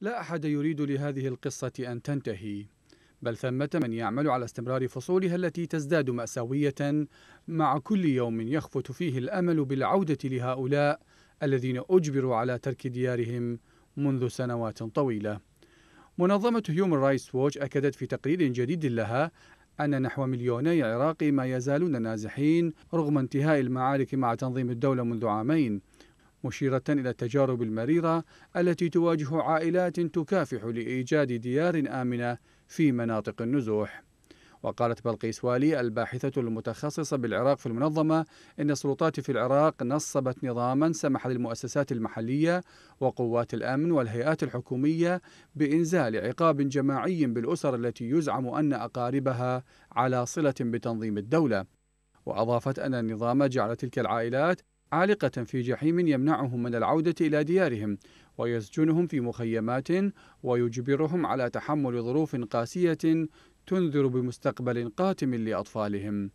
لا أحد يريد لهذه القصة أن تنتهي بل ثمة من يعمل على استمرار فصولها التي تزداد مأساوية مع كل يوم يخفت فيه الأمل بالعودة لهؤلاء الذين أجبروا على ترك ديارهم منذ سنوات طويلة منظمة هيومن رايتس ووتش أكدت في تقرير جديد لها أن نحو مليوني عراقي ما يزالون نازحين رغم انتهاء المعارك مع تنظيم الدولة منذ عامين مشيرة إلى التجارب المريرة التي تواجه عائلات تكافح لإيجاد ديار آمنة في مناطق النزوح وقالت بلقيس والي الباحثة المتخصصة بالعراق في المنظمة إن السلطات في العراق نصبت نظاما سمح للمؤسسات المحلية وقوات الأمن والهيئات الحكومية بإنزال عقاب جماعي بالأسر التي يزعم أن أقاربها على صلة بتنظيم الدولة وأضافت أن النظام جعل تلك العائلات عالقة في جحيم يمنعهم من العودة إلى ديارهم ويسجنهم في مخيمات ويجبرهم على تحمل ظروف قاسية تنذر بمستقبل قاتم لأطفالهم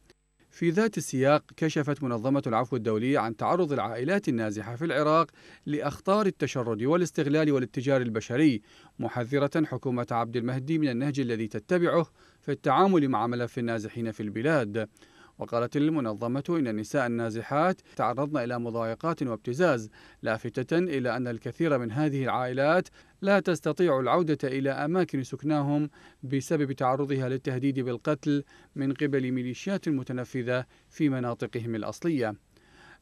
في ذات السياق كشفت منظمة العفو الدولية عن تعرض العائلات النازحة في العراق لأخطار التشرد والاستغلال والاتجار البشري محذرة حكومة عبد المهدي من النهج الذي تتبعه في التعامل مع ملف النازحين في البلاد وقالت المنظمة إن النساء النازحات تعرضن إلى مضايقات وابتزاز لافتة إلى أن الكثير من هذه العائلات لا تستطيع العودة إلى أماكن سكناهم بسبب تعرضها للتهديد بالقتل من قبل ميليشيات متنفذة في مناطقهم الأصلية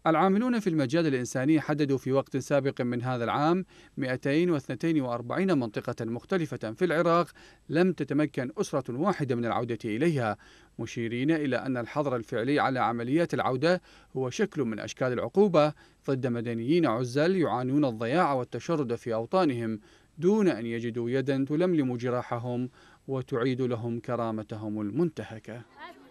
العاملون في المجال الإنساني حددوا في وقت سابق من هذا العام 242 منطقة مختلفة في العراق لم تتمكن أسرة واحدة من العودة إليها مشيرين إلى أن الحظر الفعلي على عمليات العودة هو شكل من أشكال العقوبة ضد مدنيين عزل يعانون الضياع والتشرد في أوطانهم دون أن يجدوا يدا تلملم جراحهم وتعيد لهم كرامتهم المنتهكة